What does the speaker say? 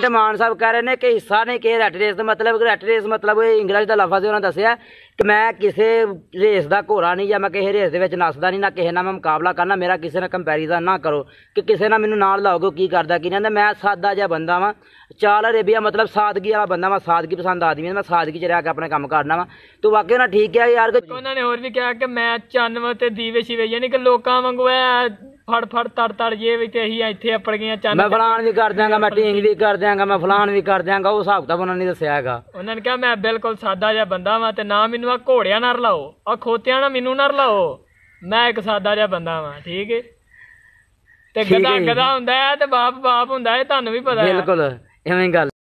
ਪਿੰਡ ਮਾਨ ਸਾਹਿਬ ਕਹਿ ਰਹੇ ਨੇ ਕਿ ਹਿੱਸਾ ਨਹੀਂ ਕਿ ਰੈਟ ਰੇਸ ਦਾ ਮਤਲਬ ਰੈਟ ਰੇਸ ਮਤਲਬ ਇਹ ਇੰਗਲਿਸ਼ ਦਾ ਲਫ਼ਜ਼ ਉਹਨਾਂ ਦੱਸਿਆ ਕਿ ਮੈਂ ਕਿਸੇ ਰੇਸ ਦਾ ਘੋੜਾ ਨਹੀਂ ਜਾਂ ਮੈਂ ਕਿਸੇ ਰੇਸ ਦੇ ਵਿੱਚ ਨੱਸਦਾ ਨਹੀਂ ਨਾ ਕਿਸੇ ਨਾਲ ਮੈਂ ਮੁਕਾਬਲਾ ਕਰਨਾ ਮੇਰਾ ਕਿਸੇ ਨਾਲ ਕੰਪੈਰੀਜ਼ਨ ਨਾ ਕਰੋ ਕਿ ਕਿਸੇ ਨਾਲ ਮੈਨੂੰ ਨਾਲ ਲਾਓਗੇ ਕੀ ਕਰਦਾ ਕੀ ਨਹੀਂ ਮੈਂ ਸਾਦਾ ਜਿਹਾ ਬੰਦਾ ਵਾਂ ਚਾਲ ਅਰੇਬੀਆ ਮਤਲਬ ਸਾਦਗੀ ਵਾਲਾ ਬੰਦਾ ਵਾਂ ਸਾਦਗੀ ਪਸੰਦ ਆਦਮੀ ਮੈਂ ਸਾਦਗੀ ਚ ਰਹਿ ਕੇ ਆਪਣੇ ਕੰਮ ਕਰਨਾ ਵਾਂ ਤੂੰ ਵਾਕਿਆ ਨਾ ਠੀਕ ਹੈ ਯਾਰ ਉਹਨਾਂ ਨੇ ਹੋਰ ਵੀ ਕਿਹਾ ਕਿ ਮੈਂ ਚੰਨ ਤੇ ਦੀਵੇ ਸ਼ਿਵੇ ਯਾਨੀ ਕਿ ਲੋਕਾਂ ਵਾਂਗੂ ਐ ਫੜ ਫੜ ਤੜ ਤੜ ਜੇ ਵੀ ਤੇ ਅਸੀਂ ਇੱਥੇ ਅਪੜ ਗਏ ਚੰਨ ਮੈਂ ਫਲਾਨ ਵੀ ਕਰ ਦਿਆਂਗਾ ਮੈਂ ਟੀਂਗ ਵੀ ਕਰ ਦਿਆਂਗਾ ਮੈਂ ਫਲਾਨ ਵੀ ਕਰ ਦਿਆਂਗਾ ਉਹ ਹਿਸਾਬ ਤਾਂ ਉਹਨਾਂ ਨੇ ਦੱਸਿਆ ਹੈਗਾ ਉਹਨਾਂ ਨੇ ਕਿਹਾ ਮੈਂ ਬਿਲਕੁਲ ਸਾਦਾ ਜਿਹਾ ਬੰਦਾ ਵਾਂ ਤੇ ਨਾ ਮੈਨੂੰ ਆ ਘੋੜਿਆਂ ਨਾਲ ਰਲਾਓ ਆ ਖੋਤਿਆਂ ਨਾਲ ਮੈਨੂੰ ਨਾ ਰਲਾਓ ਮੈਂ ਇੱਕ ਸਾਦਾ ਜਿਹਾ ਬੰਦਾ ਵਾਂ ਠੀਕ ਹੈ ਤੇ ਗਦਾ ਗਦਾ ਹੁੰਦਾ ਹੈ ਤੇ ਬਾਪ ਬਾਪ ਹੁੰਦਾ ਹੈ ਤੁਹਾਨੂੰ ਵੀ ਪਤਾ ਹੈ ਬਿਲਕੁਲ ਐਵੇਂ ਗੱਲ